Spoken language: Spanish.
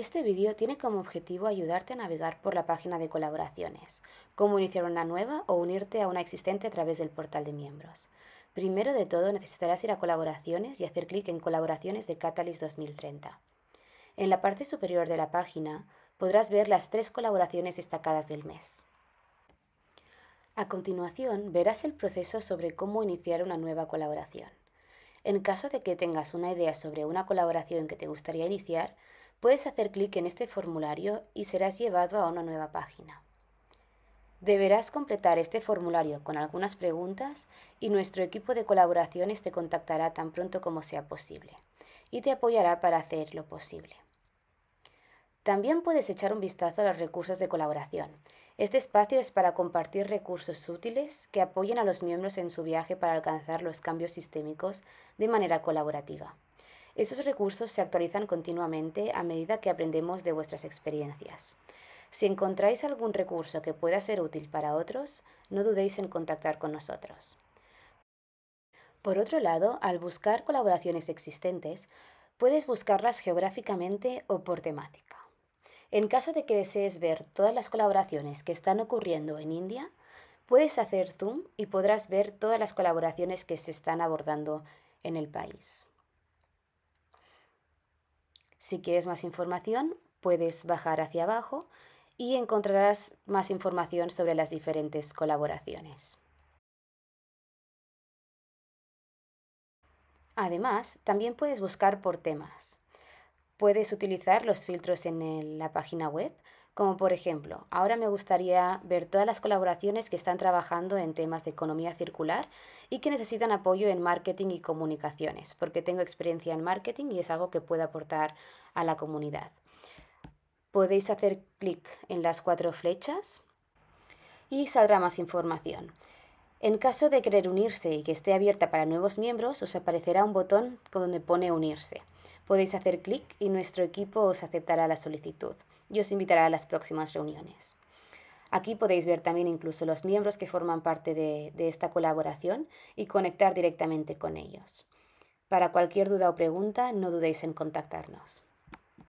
Este vídeo tiene como objetivo ayudarte a navegar por la página de colaboraciones, cómo iniciar una nueva o unirte a una existente a través del portal de miembros. Primero de todo necesitarás ir a colaboraciones y hacer clic en colaboraciones de Catalyst 2030. En la parte superior de la página podrás ver las tres colaboraciones destacadas del mes. A continuación verás el proceso sobre cómo iniciar una nueva colaboración. En caso de que tengas una idea sobre una colaboración que te gustaría iniciar, Puedes hacer clic en este formulario y serás llevado a una nueva página. Deberás completar este formulario con algunas preguntas y nuestro equipo de colaboraciones te contactará tan pronto como sea posible y te apoyará para hacer lo posible. También puedes echar un vistazo a los recursos de colaboración. Este espacio es para compartir recursos útiles que apoyen a los miembros en su viaje para alcanzar los cambios sistémicos de manera colaborativa. Esos recursos se actualizan continuamente a medida que aprendemos de vuestras experiencias. Si encontráis algún recurso que pueda ser útil para otros, no dudéis en contactar con nosotros. Por otro lado, al buscar colaboraciones existentes, puedes buscarlas geográficamente o por temática. En caso de que desees ver todas las colaboraciones que están ocurriendo en India, puedes hacer zoom y podrás ver todas las colaboraciones que se están abordando en el país. Si quieres más información, puedes bajar hacia abajo y encontrarás más información sobre las diferentes colaboraciones. Además, también puedes buscar por temas. Puedes utilizar los filtros en la página web como por ejemplo, ahora me gustaría ver todas las colaboraciones que están trabajando en temas de economía circular y que necesitan apoyo en marketing y comunicaciones, porque tengo experiencia en marketing y es algo que puedo aportar a la comunidad. Podéis hacer clic en las cuatro flechas y saldrá más información. En caso de querer unirse y que esté abierta para nuevos miembros, os aparecerá un botón donde pone unirse. Podéis hacer clic y nuestro equipo os aceptará la solicitud y os invitará a las próximas reuniones. Aquí podéis ver también incluso los miembros que forman parte de, de esta colaboración y conectar directamente con ellos. Para cualquier duda o pregunta, no dudéis en contactarnos.